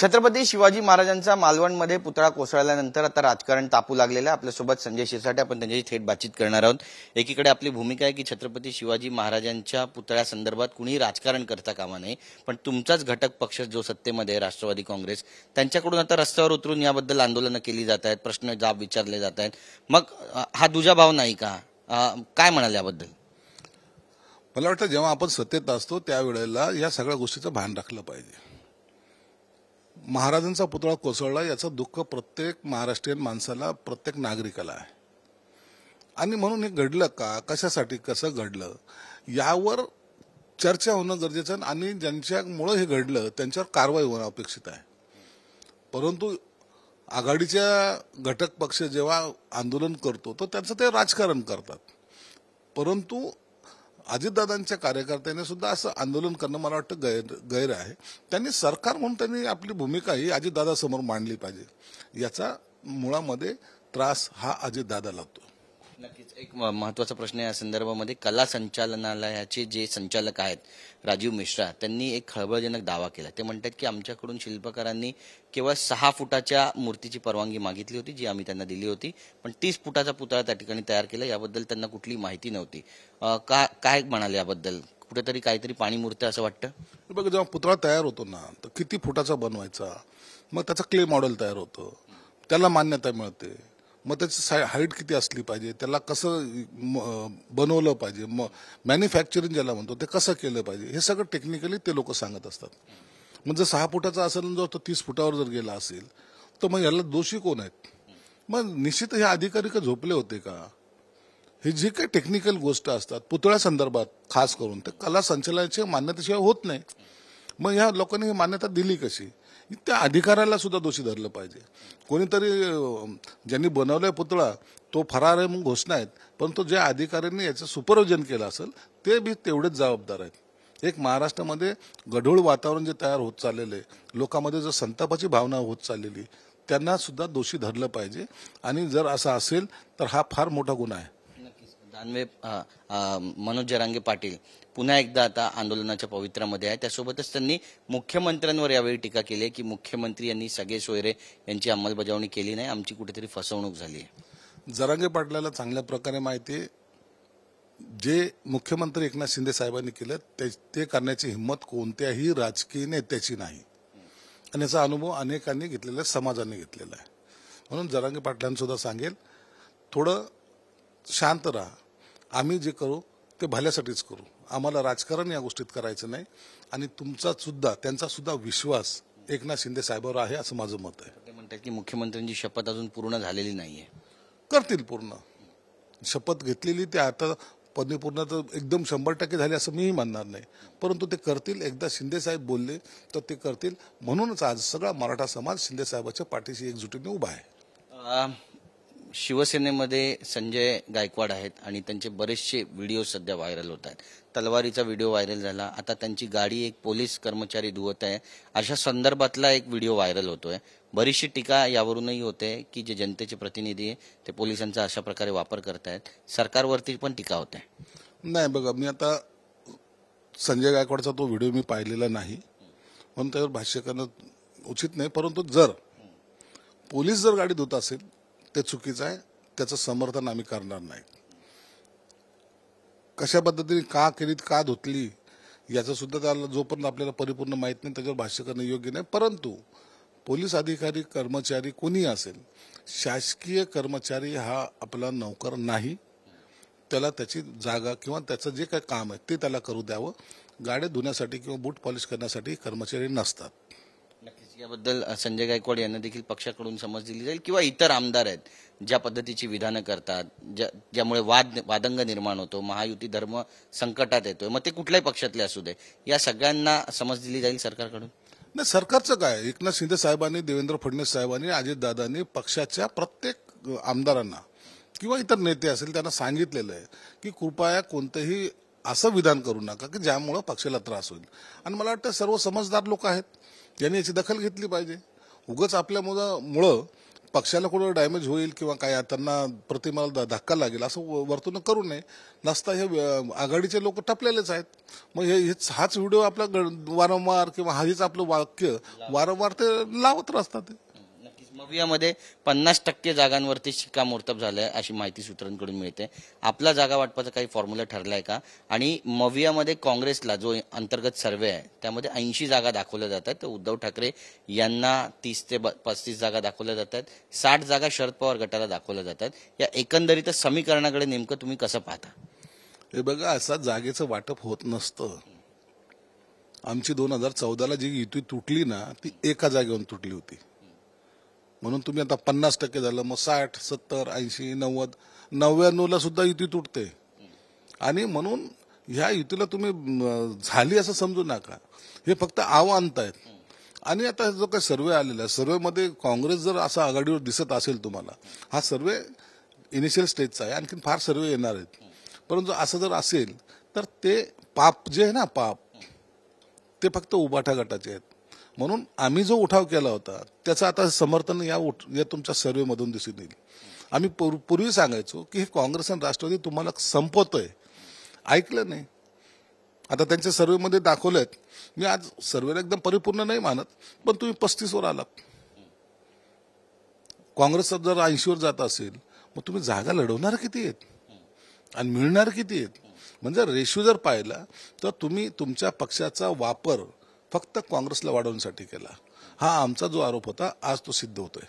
छत्रपती शिवाजी महाराजांचा मालवणमध्ये पुतळा कोसळल्यानंतर आता राजकारण तापू लागलेलं आहे आपल्यासोबत संजय शिरसाटे आपण त्यांच्याशी थेट बातचीत करणार आहोत एकीकडे आपली भूमिका आहे की छत्रपती शिवाजी महाराजांच्या पुतळ्यासंदर्भात कुणीही राजकारण करता कामा नये पण तुमचाच घटक पक्ष जो सत्तेमध्ये राष्ट्रवादी काँग्रेस त्यांच्याकडून आता रस्त्यावर उतरून याबद्दल आंदोलनं केली जात आहेत प्रश्न जाब विचारले जात आहेत मग हा दुजाभाव नाही का काय म्हणाल याबद्दल मला वाटतं जेव्हा आपण सत्तेत असतो त्यावेळेला या सगळ्या गोष्टीचं भान राखलं पाहिजे महाराजांचा पुतळा कोसळला याचं दुःख प्रत्येक महाराष्ट्रीयन माणसाला प्रत्येक नागरिकाला आहे आणि म्हणून हे घडलं का कशासाठी कसं घडलं यावर चर्चा होणं गरजेचं आणि ज्यांच्यामुळं हे घडलं त्यांच्यावर कारवाई होणं अपेक्षित आहे परंतु आघाडीच्या घटक पक्ष जेव्हा आंदोलन करतो तर त्याचं ते राजकारण करतात परंतु अजितदादांच्या कार्यकर्त्यांनी सुद्धा असं आंदोलन करणं मला वाटतं गैर गैर आहे त्यांनी सरकार म्हणून त्यांनी आपली भूमिका ही समोर मांडली पाहिजे याचा मुळामध्ये त्रास हा अजितदादा लागतो नक्कीच एक महत्वाचा प्रश्न या संदर्भामध्ये कला संचालनालयाचे जे संचालक आहेत राजीव मिश्रा त्यांनी एक खळबळजनक दावा केला ते म्हणतात की आमच्याकडून शिल्पकारांनी केवळ सहा फुटाच्या मूर्तीची परवानगी मागितली होती जी आम्ही त्यांना दिली होती पण तीस फुटाचा पुतळा त्या ठिकाणी तयार केला याबद्दल त्यांना कुठली माहिती नव्हती का काय म्हणाले याबद्दल कुठेतरी काहीतरी पाणी मूर्त्या असं वाटतं बघा जेव्हा पुतळा तयार होतो ना तर किती फुटाचा बनवायचा मग त्याचं क्ले मॉडेल तयार होतं त्याला मान्यता मिळते मग त्याची हाईट किती असली पाहिजे त्याला कसं बनवलं पाहिजे म मॅन्युफॅक्चरिंग ज्याला म्हणतो ते कसं केलं पाहिजे हे सगळं टेक्निकली ते लोक सांगत असतात मग जर सहा फुटाचा असेल जर तो तीस फुटावर जर गेला असेल तर मग याला दोषी कोण आहेत मग निश्चित हे अधिकारी का झोपले होते का हे जे काही टेक्निकल गोष्ट असतात पुतळ्या संदर्भात खास करून ते कला संचलनाची मान्यतेशिवाय होत नाही मग ह्या लोकांनी ही मान्यता दिली कशी त्या अधिकाऱ्याला सुद्धा दोषी धरलं पाहिजे कोणीतरी ज्यांनी बनवलाय पुतळा तो फरार आहे म्हणून घोषणा आहेत पण तो ज्या अधिकाऱ्यांनी याचं सुपरविजन केलं असेल ते बी तेवढेच जबाबदार आहेत एक महाराष्ट्रामध्ये गढूळ वातावरण जे तयार होत चाललेलं आहे लोकांमध्ये जर संतापाची भावना होत चाललेली त्यांना सुद्धा दोषी धरलं पाहिजे आणि जर असं असेल तर हा फार मोठा गुन्हा आहे दानवे मनोज जरांगे पाटील पुन्हा एकदा आता आंदोलनाच्या पवित्रामध्ये आहे त्यासोबतच त्यांनी मुख्यमंत्र्यांवर यावेळी टीका केली आहे की मुख्यमंत्री यांनी सगळे सोयरे यांची अंमलबजावणी केली नाही आमची कुठेतरी फसवणूक झाली आहे जरांगे पाटलाला चांगल्या प्रकारे माहिती जे मुख्यमंत्री एकनाथ शिंदे साहेबांनी केलं ते, ते करण्याची हिंमत कोणत्याही राजकीय नेत्याची नाही आणि याचा अनुभव अनेकांनी घेतलेला आहे समाजाने घेतलेला आहे म्हणून जरांगे पाटलांसुद्धा सांगेल थोडं शांत राहा आम्ही जे करू ते भल्यासाठीच करू आम्हाला राजकारण या गोष्टीत करायचं नाही आणि तुमचा सुद्धा त्यांचा सुद्धा विश्वास एकनाथ शिंदे साहेबावर आहे असं माझं मत आहे ते म्हणतात की मुख्यमंत्र्यांची शपथ अजून पूर्ण झालेली नाहीये करतील पूर्ण शपथ घेतलेली ते आता पदवीपूर्ण तर एकदम शंभर टक्के झाले असं मीही मानणार नाही परंतु ते करतील एकदा शिंदेसाहेब बोलले तर ते करतील म्हणूनच आज सगळा मराठा समाज साहेबाच्या पाठीशी एकजुटीने उभा आहे शिवसेनेमध्ये संजय गायकवाड आहेत आणि त्यांचे बरेचसे व्हिडिओ सध्या व्हायरल होत आहेत तलवारीचा व्हिडिओ व्हायरल झाला आता त्यांची गाडी एक पोलीस कर्मचारी धुवत आहे अशा संदर्भातला एक व्हिडिओ व्हायरल होतोय बरीचशी टीका यावरूनही होते की जे जनतेचे प्रतिनिधी आहे ते पोलिसांचा अशा प्रकारे वापर करतायत सरकारवरती पण टीका होते नाही बघा मी आता संजय गायकवाडचा तो व्हिडिओ मी पाहिलेला नाही म्हणून त्यावर भाष्य करणं उचित नाही परंतु जर पोलीस जर गाडी धुत असेल ते चुकीचं आहे त्याचं समर्थन आम्ही करणार नाही कशा पद्धतीने का केलीत का धुतली याचं सुद्धा त्याला जोपर्यंत आपल्याला परिपूर्ण माहीत नाही त्याच्यावर भाष्य करणं योग्य नाही परंतु पोलीस अधिकारी कर्मचारी कोणी असेल शासकीय कर्मचारी हा आपला नोकर नाही त्याला त्याची जागा किंवा त्याचं जे काही काम आहे ते त्याला करू द्यावं गाड्या धुण्यासाठी किंवा बूट पॉलिश करण्यासाठी कर्मचारी नसतात याबद्दल संजय गायकवाड यांना देखील पक्षाकडून समज दिली जाईल किंवा इतर आमदार आहेत ज्या पद्धतीची विधानं करतात ज्या ज्यामुळे वाद वादंग निर्माण होतो महायुती धर्म संकटात येतोय मग ते कुठल्याही पक्षातले असू दे या सगळ्यांना समज दिली जाईल सरकारकडून नाही सरकारचं काय एकनाथ शिंदे साहेबांनी देवेंद्र फडणवीस साहेबांनी अजितदादांनी पक्षाच्या प्रत्येक आमदारांना किंवा इतर नेते असेल त्यांना सांगितलेलं आहे की कृपया कोणतंही असं विधान करू नका की ज्यामुळं पक्षाला त्रास होईल आणि मला वाटतं सर्व समजदार लोक आहेत यांनी याची दखल घेतली पाहिजे उगच आपल्या मुळं पक्षाला कुठं डॅमेज होईल किंवा काय त्यांना प्रतिमाला धक्का लागेल असं वर्तन करू नये नसता हे आघाडीचे लोक टपलेलेच आहेत मग हे हाच व्हिडिओ आपला वारंवार किंवा हाच आपलं वाक्य वारंवार ते लावत असतात मवियामध्ये पन्नास टक्के जागांवरती शिक्कामोर्तब झालं आहे अशी माहिती सूत्रांकडून मिळते आपला जागा वाटपाचा काही फॉर्म्युला ठरला आहे का आणि मवियामध्ये काँग्रेसला जो अंतर्गत सर्वे आहे त्यामध्ये ऐंशी जागा दाखवल्या जात आहेत तर उद्धव ठाकरे यांना तीस ते पस्तीस जागा दाखवल्या जात आहेत साठ जागा शरद पवार गटाला दाखवल्या जात आहेत या एकंदरीत समीकरणाकडे नेमकं तुम्ही कसं पाहता हे बघा असा जागेचं वाटप होत नसतं आमची दोन हजार चौदाला जी युती तुटली ना ती एका जागेवरून तुटली होती म्हणून तुम्ही आता पन्नास टक्के झालं मग साठ सत्तर ऐंशी नव्वद नव्याण्णवला सुद्धा युती तुटते आणि म्हणून ह्या युतीला तुम्ही झाली असं समजू नका हे फक्त आव्हानत आहेत आणि आता जो काही सर्वे आलेला आहे सर्वेमध्ये काँग्रेस जर असा आघाडीवर दिसत असेल तुम्हाला हा सर्वे इनिशियल स्टेजचा आहे आणखीन फार सर्वे येणार आहेत परंतु असं जर असेल तर ते पाप जे आहे ना पाप ते फक्त उबाठा गटाचे आहेत म्हणून आम्ही जो उठाव केला होता त्याचं आता समर्थन या उठ या तुमच्या सर्वेमधून दिसून येईल आम्ही पूर्वी सांगायचो की हे काँग्रेस आणि राष्ट्रवादी तुम्हाला आहे ऐकलं नाही आता त्यांच्या सर्वेमध्ये दाखवलं आहेत मी आज सर्वेला एकदम परिपूर्ण नाही मानत पण तुम्ही पस्तीसवर आलात काँग्रेस जर ऐंशीवर जात असेल मग तुम्ही जागा लढवणार किती आहेत आणि मिळणार किती आहेत म्हणजे रेशो जर पाहिला तर तुम्ही तुमच्या पक्षाचा वापर फक्त काँग्रेसला वाढवण्यासाठी केला हा आमचा जो आरोप होता आज तो सिद्ध होतोय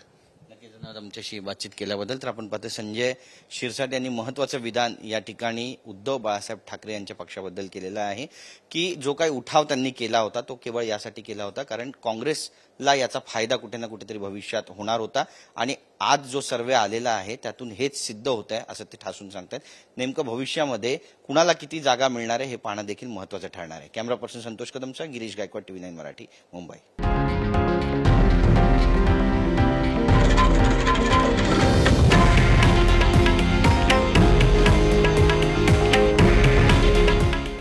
आमच्याशी बातचीत केल्याबद्दल तर आपण पाहतो संजय शिरसाट यांनी महत्वाचं विधान या ठिकाणी उद्धव बाळासाहेब ठाकरे यांच्या पक्षाबद्दल केलेलं आहे की जो काही उठाव त्यांनी केला होता तो केवळ यासाठी केला होता कारण काँग्रेसला याचा फायदा कुठे ना कुठेतरी भविष्यात होणार होता आणि आज जो सर्वे आलेला आहे त्यातून हेच सिद्ध होत आहे असं ते ठासून सांगतात नेमकं भविष्यामध्ये कुणाला किती जागा मिळणार आहे हे पाहणं देखील महत्वाचं ठरणार आहे कॅमेरा पर्सन संतोष कदमचा गिरीश गायकवाड टीव्ही नाईन मराठी मुंबई